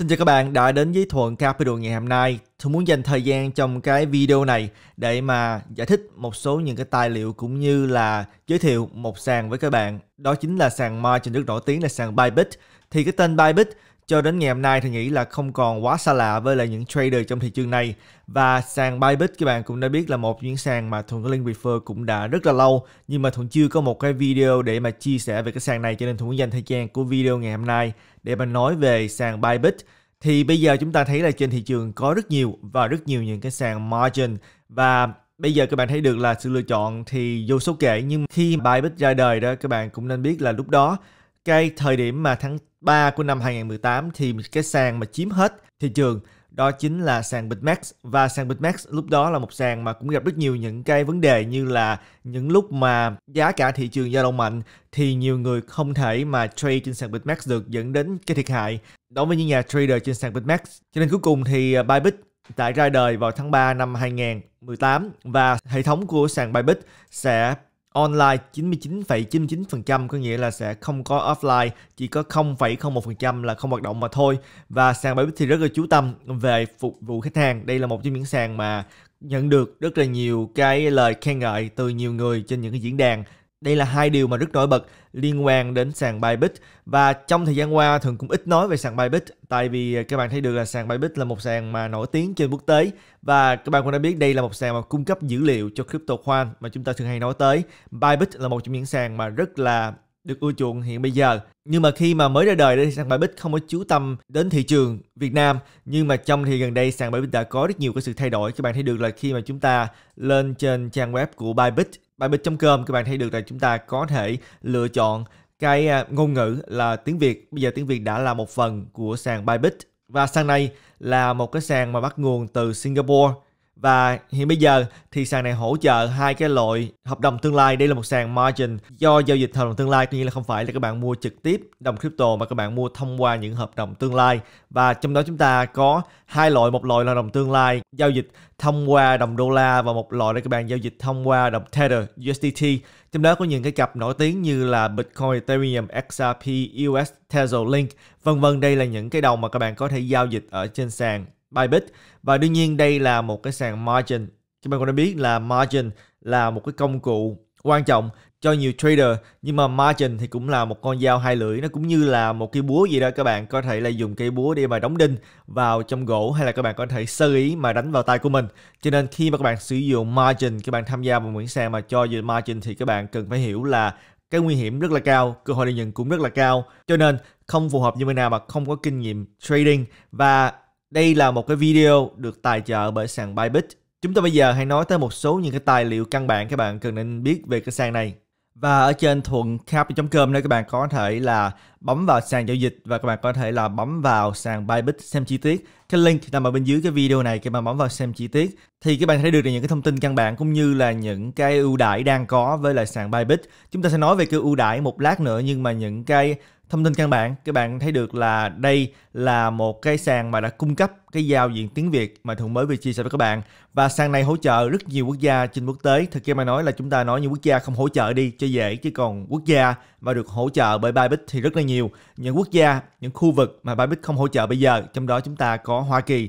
Xin chào các bạn đã đến với Thuận Capital ngày hôm nay. Tôi muốn dành thời gian trong cái video này để mà giải thích một số những cái tài liệu cũng như là giới thiệu một sàn với các bạn. Đó chính là sàn margin rất nổi tiếng là sàn Bybit. Thì cái tên Bybit cho đến ngày hôm nay thì nghĩ là không còn quá xa lạ với lại những trader trong thị trường này và sàn Bybit các bạn cũng đã biết là một những sàn mà Thuận có link refer cũng đã rất là lâu nhưng mà Thuận chưa có một cái video để mà chia sẻ về cái sàn này cho nên Thuận dành thời gian của video ngày hôm nay để mà nói về sàn Bybit thì bây giờ chúng ta thấy là trên thị trường có rất nhiều và rất nhiều những cái sàn margin và bây giờ các bạn thấy được là sự lựa chọn thì vô số kể nhưng khi Bybit ra đời đó các bạn cũng nên biết là lúc đó cái thời điểm mà tháng 3 của năm 2018 thì cái sàn mà chiếm hết thị trường đó chính là sàn BitMax và sàn BitMax lúc đó là một sàn mà cũng gặp rất nhiều những cái vấn đề như là những lúc mà giá cả thị trường dao động mạnh thì nhiều người không thể mà trade trên sàn BitMax được dẫn đến cái thiệt hại đối với những nhà trader trên sàn BitMax. Cho nên cuối cùng thì à, Bybit đã ra đời vào tháng 3 năm 2018 và hệ thống của sàn Bybit sẽ Online 99,99% ,99 có nghĩa là sẽ không có offline, chỉ có 0,01% là không hoạt động mà thôi. Và sàn Bybit thì rất là chú tâm về phục vụ khách hàng. Đây là một trong những sàn mà nhận được rất là nhiều cái lời khen ngợi từ nhiều người trên những cái diễn đàn đây là hai điều mà rất nổi bật liên quan đến sàn Bybit và trong thời gian qua thường cũng ít nói về sàn Bybit tại vì các bạn thấy được là sàn Bybit là một sàn mà nổi tiếng trên quốc tế và các bạn cũng đã biết đây là một sàn mà cung cấp dữ liệu cho crypto khoan mà chúng ta thường hay nói tới. Bybit là một trong những sàn mà rất là được ưa chuộng hiện bây giờ. Nhưng mà khi mà mới ra đời thì sàn Bybit không có chú tâm đến thị trường Việt Nam. Nhưng mà trong thì gần đây sàn Bybit đã có rất nhiều cái sự thay đổi. Các bạn thấy được là khi mà chúng ta lên trên trang web của Bybit Bài trong cơm, các bạn thấy được là chúng ta có thể lựa chọn cái à, ngôn ngữ là tiếng Việt. Bây giờ tiếng Việt đã là một phần của sàn Bybit và sàn này là một cái sàn mà bắt nguồn từ Singapore và hiện bây giờ thì sàn này hỗ trợ hai cái loại hợp đồng tương lai. Đây là một sàn margin do giao dịch hợp đồng tương lai. Tuy nhiên là không phải là các bạn mua trực tiếp đồng crypto mà các bạn mua thông qua những hợp đồng tương lai. Và trong đó chúng ta có hai loại. Một loại là đồng tương lai giao dịch thông qua đồng đô la và một loại là các bạn giao dịch thông qua đồng Tether USDT. Trong đó có những cái cặp nổi tiếng như là Bitcoin, Ethereum, XRP, US, Tether, Link, vân vân. Đây là những cái đồng mà các bạn có thể giao dịch ở trên sàn Bybit và đương nhiên đây là một cái sàn margin. Các bạn cũng đã biết là margin là một cái công cụ quan trọng cho nhiều trader nhưng mà margin thì cũng là một con dao hai lưỡi nó cũng như là một cây búa gì đó các bạn có thể là dùng cây búa để mà đóng đinh vào trong gỗ hay là các bạn có thể sơ ý mà đánh vào tay của mình cho nên khi mà các bạn sử dụng margin các bạn tham gia vào một sàn mà cho dự margin thì các bạn cần phải hiểu là cái nguy hiểm rất là cao, cơ hội lợi nhuận cũng rất là cao. Cho nên không phù hợp như bên nào mà không có kinh nghiệm trading và đây là một cái video được tài trợ bởi sàn Bybit. Chúng ta bây giờ hãy nói tới một số những cái tài liệu căn bản các bạn cần nên biết về cái sàn này. Và ở trên thuầncap.com nơi các bạn có thể là bấm vào sàn giao dịch và các bạn có thể là bấm vào sàn Bybit xem chi tiết. Cái link nằm ở bên dưới cái video này các bạn bấm vào xem chi tiết thì các bạn thấy được những cái thông tin căn bản cũng như là những cái ưu đãi đang có với lại sàn Bybit. Chúng ta sẽ nói về cái ưu đãi một lát nữa nhưng mà những cái thông tin căn bản các bạn thấy được là đây là một cái sàn mà đã cung cấp cái giao diện tiếng Việt mà thường mới vừa chia sẻ với các bạn và sàn này hỗ trợ rất nhiều quốc gia trên quốc tế thực ra mà nói là chúng ta nói những quốc gia không hỗ trợ đi cho dễ chứ còn quốc gia mà được hỗ trợ bởi Bybit thì rất là nhiều những quốc gia những khu vực mà Bybit không hỗ trợ bây giờ trong đó chúng ta có Hoa Kỳ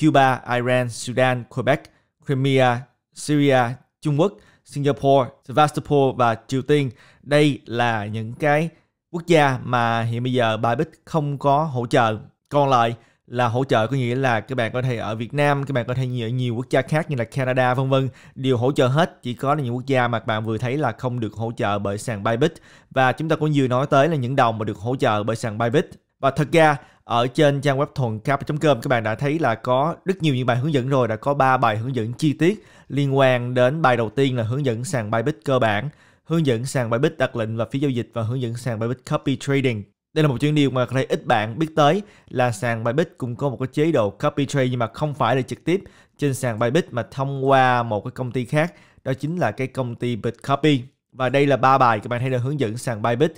Cuba Iran Sudan Quebec Crimea Syria Trung Quốc Singapore Sevastopol và Triều Tiên đây là những cái quốc gia mà hiện bây giờ bài không có hỗ trợ còn lại là hỗ trợ có nghĩa là các bạn có thể ở Việt Nam, các bạn có thể ở nhiều quốc gia khác như là Canada vân vân đều hỗ trợ hết, chỉ có là những quốc gia mà bạn vừa thấy là không được hỗ trợ bởi sàn Bybit và chúng ta cũng vừa nói tới là những đồng mà được hỗ trợ bởi sàn Bybit. Và thật ra ở trên trang web thuần cap.com các bạn đã thấy là có rất nhiều những bài hướng dẫn rồi, đã có 3 bài hướng dẫn chi tiết liên quan đến bài đầu tiên là hướng dẫn sàn Bybit cơ bản hướng dẫn sàn Bybit đặt lệnh và phí giao dịch và hướng dẫn sàn Bybit Copy Trading. Đây là một chuyện điều mà có thể ít bạn biết tới là sàn Bybit cũng có một cái chế độ copy trade nhưng mà không phải là trực tiếp trên sàn Bybit mà thông qua một cái công ty khác, đó chính là cái công ty copy Và đây là ba bài các bạn thấy được hướng dẫn sàn Bybit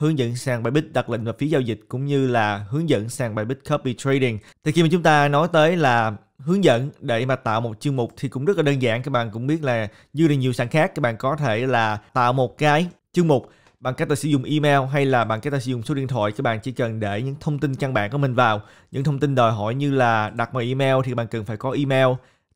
hướng dẫn sàn bài bích đặt lệnh và phí giao dịch cũng như là hướng dẫn sàn bài bích copy trading. Thì khi mà chúng ta nói tới là hướng dẫn để mà tạo một chương mục thì cũng rất là đơn giản các bạn cũng biết là như là nhiều sàn khác các bạn có thể là tạo một cái chương mục bằng cách là sử dụng email hay là bằng cách là sử dụng số điện thoại các bạn chỉ cần để những thông tin căn bản của mình vào những thông tin đòi hỏi như là đặt mời email thì bạn cần phải có email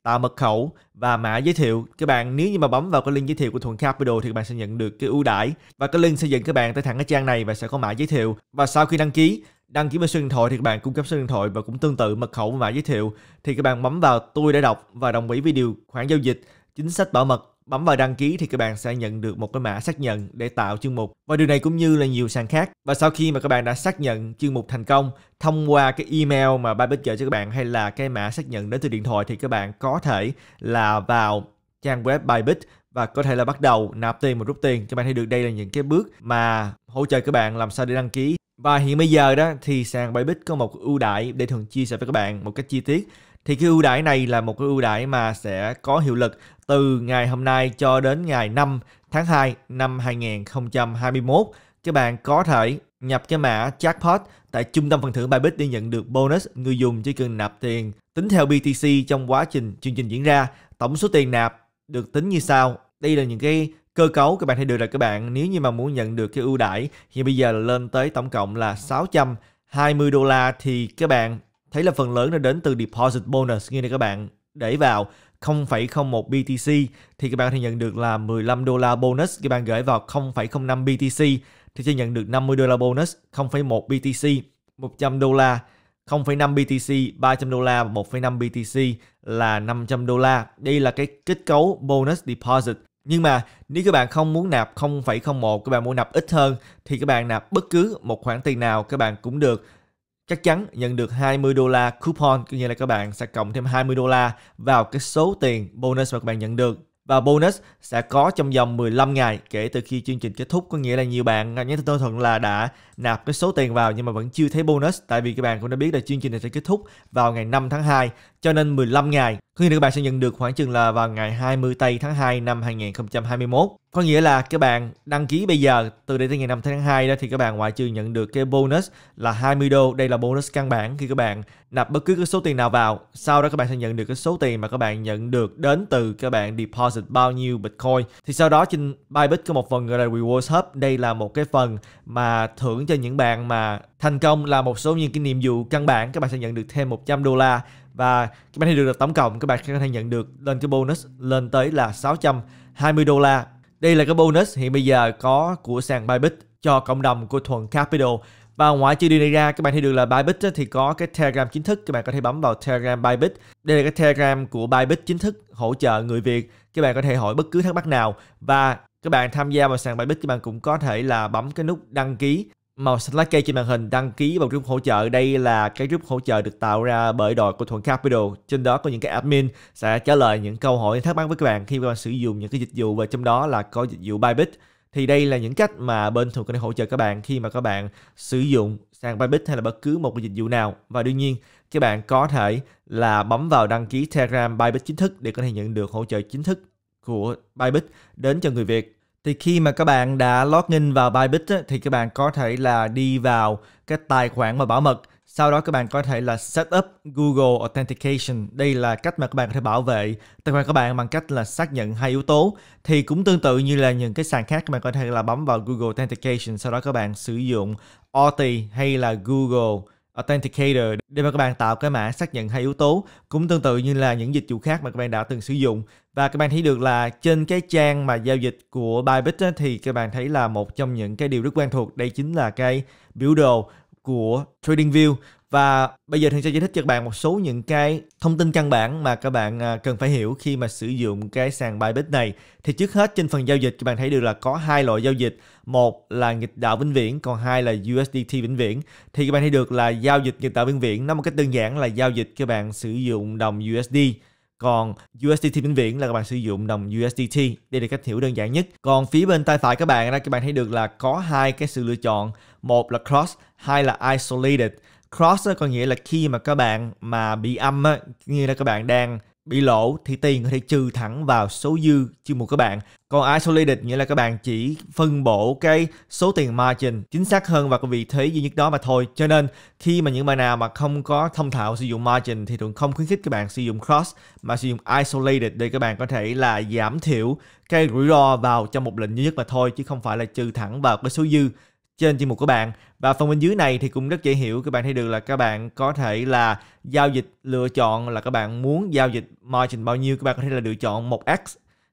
tạo mật khẩu và mã giới thiệu các bạn nếu như mà bấm vào cái link giới thiệu của Thuận Capital thì các bạn sẽ nhận được cái ưu đãi và cái link sẽ dẫn các bạn tới thẳng cái trang này và sẽ có mã giới thiệu và sau khi đăng ký đăng ký bằng số điện thoại thì các bạn cung cấp số điện thoại và cũng tương tự mật khẩu và mã giới thiệu thì các bạn bấm vào tôi đã đọc và đồng ý với điều khoản giao dịch chính sách bảo mật Bấm vào đăng ký thì các bạn sẽ nhận được một cái mã xác nhận để tạo chương mục. Và điều này cũng như là nhiều sàn khác. Và sau khi mà các bạn đã xác nhận chương mục thành công thông qua cái email mà Bybit gửi cho các bạn hay là cái mã xác nhận đến từ điện thoại thì các bạn có thể là vào trang web Bybit và có thể là bắt đầu nạp tiền một rút tiền. Các bạn thấy được đây là những cái bước mà hỗ trợ các bạn làm sao để đăng ký. Và hiện bây giờ đó thì sàn Bybit có một ưu đại để thường chia sẻ với các bạn một cách chi tiết thì cái ưu đãi này là một cái ưu đãi mà sẽ có hiệu lực từ ngày hôm nay cho đến ngày 5 tháng 2 năm 2021. Các bạn có thể nhập cái mã jackpot tại trung tâm phần thưởng Bybit để nhận được bonus. Người dùng chỉ cần nạp tiền tính theo BTC trong quá trình chương trình diễn ra. Tổng số tiền nạp được tính như sau. Đây là những cái cơ cấu các bạn thấy được là các bạn nếu như mà muốn nhận được cái ưu đãi thì bây giờ là lên tới tổng cộng là 620 đô la thì các bạn thấy là phần lớn nó đến từ deposit bonus như này các bạn để vào 0,01 BTC thì các bạn có thể nhận được là 15 đô la bonus các bạn gửi vào 0,05 BTC thì sẽ nhận được 50 đô la bonus 0,1 BTC 100 đô la 0,5 BTC, 300 đô la 1,5 BTC là 500 đô la. Đây là cái kết cấu bonus deposit. Nhưng mà nếu các bạn không muốn nạp 0,01, các bạn muốn nạp ít hơn thì các bạn nạp bất cứ một khoản tiền nào các bạn cũng được chắc chắn nhận được 20 đô la coupon, có nghĩa là các bạn sẽ cộng thêm 20 đô la vào cái số tiền bonus mà các bạn nhận được. Và bonus sẽ có trong vòng 15 ngày kể từ khi chương trình kết thúc. Có nghĩa là nhiều bạn nhắn tin tôi thuận là đã nạp cái số tiền vào nhưng mà vẫn chưa thấy bonus. Tại vì các bạn cũng đã biết là chương trình này sẽ kết thúc vào ngày 5 tháng 2. Cho nên 15 ngày Khuyên các bạn sẽ nhận được khoảng chừng là vào ngày 20 tây tháng 2 năm 2021. Có nghĩa là các bạn đăng ký bây giờ từ đây tới ngày 5 tháng 2 đó thì các bạn ngoại trừ nhận được cái bonus là 20 đô. Đây là bonus căn bản khi các bạn nạp bất cứ cái số tiền nào vào. Sau đó các bạn sẽ nhận được cái số tiền mà các bạn nhận được đến từ các bạn deposit bao nhiêu Bitcoin. Thì sau đó trên Bybit có một phần gọi là Rewards Hub. Đây là một cái phần mà thưởng cho những bạn mà Thành công là một số những cái nhiệm vụ căn bản các bạn sẽ nhận được thêm 100 đô la và các bạn sẽ được tổng cộng các bạn có thể nhận được lên cái bonus lên tới là 620 đô la. Đây là cái bonus hiện bây giờ có của sàn Bybit cho cộng đồng của Thuận Capital và ngoài trừ điều này ra, các bạn thấy được là Bybit thì có cái Telegram chính thức, các bạn có thể bấm vào Telegram Bybit. Đây là cái Telegram của Bybit chính thức hỗ trợ người Việt. Các bạn có thể hỏi bất cứ thắc mắc nào và các bạn tham gia vào sàn Bybit các bạn cũng có thể là bấm cái nút đăng ký màu xanh lá cây trên màn hình đăng ký vào group hỗ trợ đây là cái group hỗ trợ được tạo ra bởi đội của thuận capital trên đó có những cái admin sẽ trả lời những câu hỏi thắc mắc với các bạn khi các bạn sử dụng những cái dịch vụ và trong đó là có dịch vụ bybit thì đây là những cách mà bên thuận có thể hỗ trợ các bạn khi mà các bạn sử dụng sàn bybit hay là bất cứ một cái dịch vụ nào và đương nhiên các bạn có thể là bấm vào đăng ký telegram bybit chính thức để có thể nhận được hỗ trợ chính thức của bybit đến cho người việt thì khi mà các bạn đã login vào Bybit á, thì các bạn có thể là đi vào cái tài khoản mà bảo mật. Sau đó các bạn có thể là set up Google Authentication. Đây là cách mà các bạn có thể bảo vệ tài khoản các bạn bằng cách là xác nhận hai yếu tố. Thì cũng tương tự như là những cái sàn khác các bạn có thể là bấm vào Google Authentication. Sau đó các bạn sử dụng OTI hay là Google Authenticator để mà các bạn tạo cái mã xác nhận hai yếu tố cũng tương tự như là những dịch vụ khác mà các bạn đã từng sử dụng và các bạn thấy được là trên cái trang mà giao dịch của Bybit á, thì các bạn thấy là một trong những cái điều rất quen thuộc đây chính là cái biểu đồ của TradingView và bây giờ thường sẽ giải thích cho các bạn một số những cái thông tin căn bản mà các bạn à, cần phải hiểu khi mà sử dụng cái sàn Bybit này. Thì trước hết trên phần giao dịch các bạn thấy được là có hai loại giao dịch, một là nghịch đạo vĩnh viễn, còn hai là USDT vĩnh viễn. Thì các bạn thấy được là giao dịch nghịch đạo vĩnh viễn nó một cách đơn giản là giao dịch các bạn sử dụng đồng USD còn USDT vĩnh viễn là các bạn sử dụng đồng USDT. Đây là cách hiểu đơn giản nhất. Còn phía bên tay phải các bạn các bạn thấy được là có hai cái sự lựa chọn. Một là cross, hai là isolated. Cross có nghĩa là khi mà các bạn mà bị âm á như là các bạn đang bị lỗ thì tiền có thể trừ thẳng vào số dư chứ một các bạn. Còn isolated nghĩa là các bạn chỉ phân bổ cái số tiền margin chính xác hơn và cái vị thế duy nhất đó mà thôi. Cho nên khi mà những bài nào mà không có thông thạo sử dụng margin thì thường không khuyến khích các bạn sử dụng cross mà sử dụng isolated để các bạn có thể là giảm thiểu cái rủi ro vào trong một lệnh duy nhất mà thôi chứ không phải là trừ thẳng vào cái số dư trên chuyên mục của bạn và phần bên dưới này thì cũng rất dễ hiểu các bạn thấy được là các bạn có thể là giao dịch lựa chọn là các bạn muốn giao dịch margin bao nhiêu các bạn có thể là lựa chọn 1x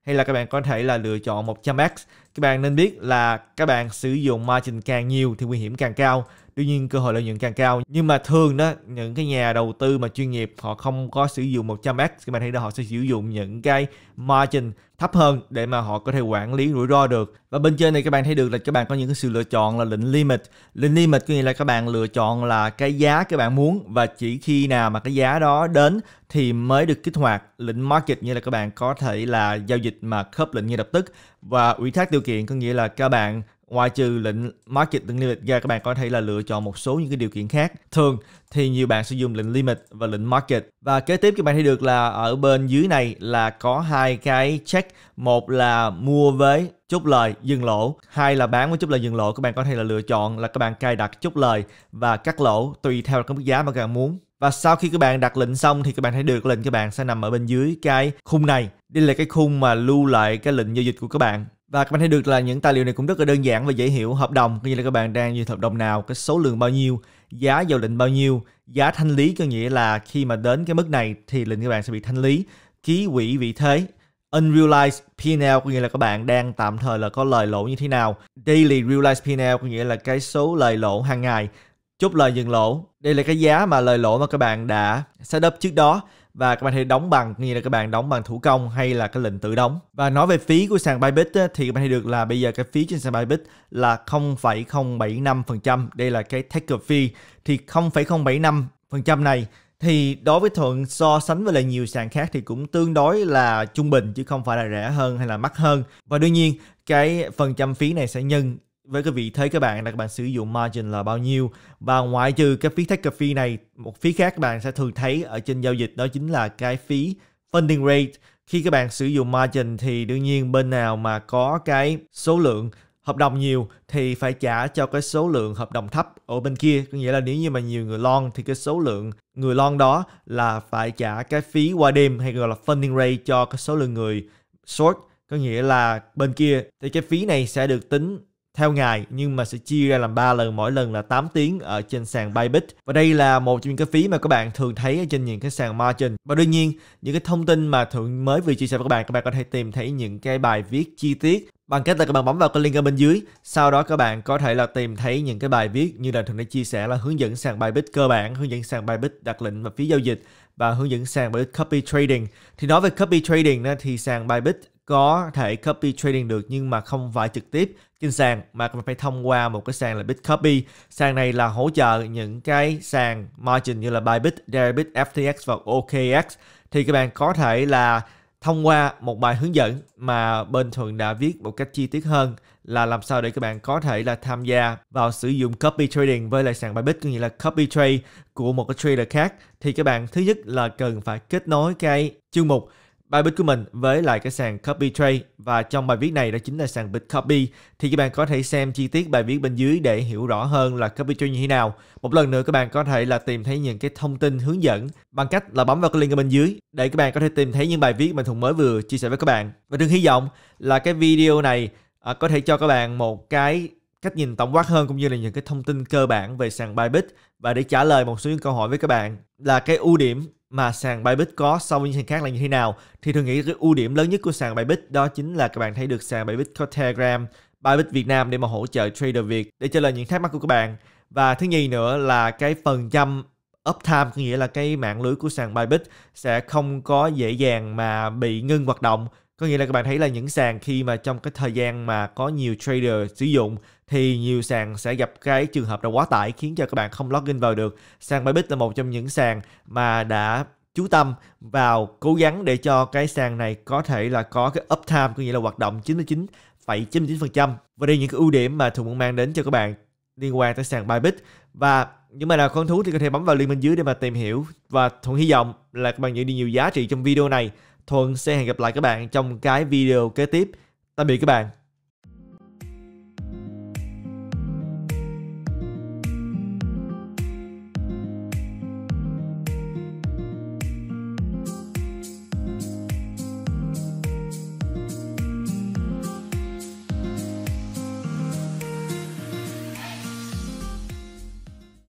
hay là các bạn có thể là lựa chọn 100x các bạn nên biết là các bạn sử dụng margin càng nhiều thì nguy hiểm càng cao đương nhiên cơ hội lợi nhuận càng cao. Nhưng mà thường đó những cái nhà đầu tư mà chuyên nghiệp họ không có sử dụng 100x các bạn thấy đó họ sẽ sử dụng những cái margin thấp hơn để mà họ có thể quản lý rủi ro được. Và bên trên này các bạn thấy được là các bạn có những cái sự lựa chọn là lệnh limit. Lệnh limit có nghĩa là các bạn lựa chọn là cái giá các bạn muốn và chỉ khi nào mà cái giá đó đến thì mới được kích hoạt lệnh market như là các bạn có thể là giao dịch mà khớp lệnh ngay lập tức và ủy thác điều kiện có nghĩa là các bạn Ngoại trừ lệnh marketing limit ra các bạn có thể là lựa chọn một số những cái điều kiện khác. Thường thì nhiều bạn sử dụng lệnh limit và lệnh market. Và kế tiếp các bạn thấy được là ở bên dưới này là có hai cái check, một là mua với chốt lời dừng lỗ, hai là bán với chốt lời dừng lỗ. Các bạn có thể là lựa chọn là các bạn cài đặt chốt lời và cắt lỗ tùy theo cái mức giá mà các bạn muốn. Và sau khi các bạn đặt lệnh xong thì các bạn thấy được lệnh các bạn sẽ nằm ở bên dưới cái khung này. Đây là cái khung mà lưu lại cái lệnh giao dịch của các bạn và các bạn thấy được là những tài liệu này cũng rất là đơn giản và dễ hiểu. Hợp đồng, có nghĩa là các bạn đang duyệt hợp đồng nào, cái số lượng bao nhiêu, giá giao định bao nhiêu, giá thanh lý có nghĩa là khi mà đến cái mức này thì lệnh các bạn sẽ bị thanh lý, ký quỹ vị thế, unrealized P&L có nghĩa là các bạn đang tạm thời là có lời lỗ như thế nào, daily realized P&L có nghĩa là cái số lời lỗ hàng ngày, chốt lời dừng lỗ. Đây là cái giá mà lời lỗ mà các bạn đã setup trước đó và các bạn hãy đóng bằng như là các bạn đóng bằng thủ công hay là cái lệnh tự đóng và nói về phí của sàn Bybit thì các bạn thấy được là bây giờ cái phí trên sàn Bybit là 0,075% đây là cái take fee thì 0,075% này thì đối với thuận so sánh với lại nhiều sàn khác thì cũng tương đối là trung bình chứ không phải là rẻ hơn hay là mắc hơn và đương nhiên cái phần trăm phí này sẽ nhân với cái vị thế các bạn là các bạn sử dụng margin là bao nhiêu và ngoại trừ cái phí take fee này một phí khác các bạn sẽ thường thấy ở trên giao dịch đó chính là cái phí funding rate khi các bạn sử dụng margin thì đương nhiên bên nào mà có cái số lượng hợp đồng nhiều thì phải trả cho cái số lượng hợp đồng thấp ở bên kia có nghĩa là nếu như mà nhiều người lon thì cái số lượng người lon đó là phải trả cái phí qua đêm hay gọi là funding rate cho cái số lượng người short có nghĩa là bên kia thì cái phí này sẽ được tính theo ngày nhưng mà sẽ chia ra làm 3 lần mỗi lần là 8 tiếng ở trên sàn Bybit và đây là một trong những cái phí mà các bạn thường thấy ở trên những cái sàn margin và đương nhiên những cái thông tin mà thượng mới vừa chia sẻ với các bạn các bạn có thể tìm thấy những cái bài viết chi tiết bằng cách là các bạn bấm vào cái link ở bên dưới sau đó các bạn có thể là tìm thấy những cái bài viết như là thường đã chia sẻ là hướng dẫn sàn Bybit cơ bản hướng dẫn sàn Bybit đặt lệnh và phí giao dịch và hướng dẫn sàn Bybit Copy Trading thì nói về Copy Trading thì sàn Bybit có thể copy trading được nhưng mà không phải trực tiếp trên sàn mà mình phải thông qua một cái sàn là Bitcopy. Sàn này là hỗ trợ những cái sàn margin như là Bybit, Deribit, FTX và OKX thì các bạn có thể là thông qua một bài hướng dẫn mà bên Thuận đã viết một cách chi tiết hơn là làm sao để các bạn có thể là tham gia vào sử dụng copy trading với lại sàn Bybit có nghĩa là copy trade của một cái trader khác thì các bạn thứ nhất là cần phải kết nối cái chương mục bài Bit của mình với lại cái sàn Copy Trade và trong bài viết này đó chính là sàn Bit Copy thì các bạn có thể xem chi tiết bài viết bên dưới để hiểu rõ hơn là Copy Trade như thế nào. Một lần nữa các bạn có thể là tìm thấy những cái thông tin hướng dẫn bằng cách là bấm vào cái link ở bên dưới để các bạn có thể tìm thấy những bài viết mình Thùng mới vừa chia sẻ với các bạn. Và đừng hy vọng là cái video này à, có thể cho các bạn một cái cách nhìn tổng quát hơn cũng như là những cái thông tin cơ bản về sàn Bybit và để trả lời một số những câu hỏi với các bạn là cái ưu điểm mà sàn Bybit có so với những sàn khác là như thế nào thì tôi nghĩ cái ưu điểm lớn nhất của sàn Bybit đó chính là các bạn thấy được sàn Bybit có Telegram, Bybit Việt Nam để mà hỗ trợ trader Việt để trả lời những thắc mắc của các bạn. Và thứ nhì nữa là cái phần trăm uptime có nghĩa là cái mạng lưới của sàn Bybit sẽ không có dễ dàng mà bị ngưng hoạt động có nghĩa là các bạn thấy là những sàn khi mà trong cái thời gian mà có nhiều trader sử dụng thì nhiều sàn sẽ gặp cái trường hợp là quá tải khiến cho các bạn không login vào được. Sàn Bybit là một trong những sàn mà đã chú tâm vào cố gắng để cho cái sàn này có thể là có cái uptime có nghĩa là hoạt động 99,99%. Và đây những cái ưu điểm mà Thùng muốn mang đến cho các bạn liên quan tới sàn Bybit. Và những mà là con thú thì có thể bấm vào link bên dưới để mà tìm hiểu. Và Thuận hy vọng là các bạn nhận được nhiều giá trị trong video này. Thuận sẽ hẹn gặp lại các bạn trong cái video kế tiếp. Tạm biệt các bạn.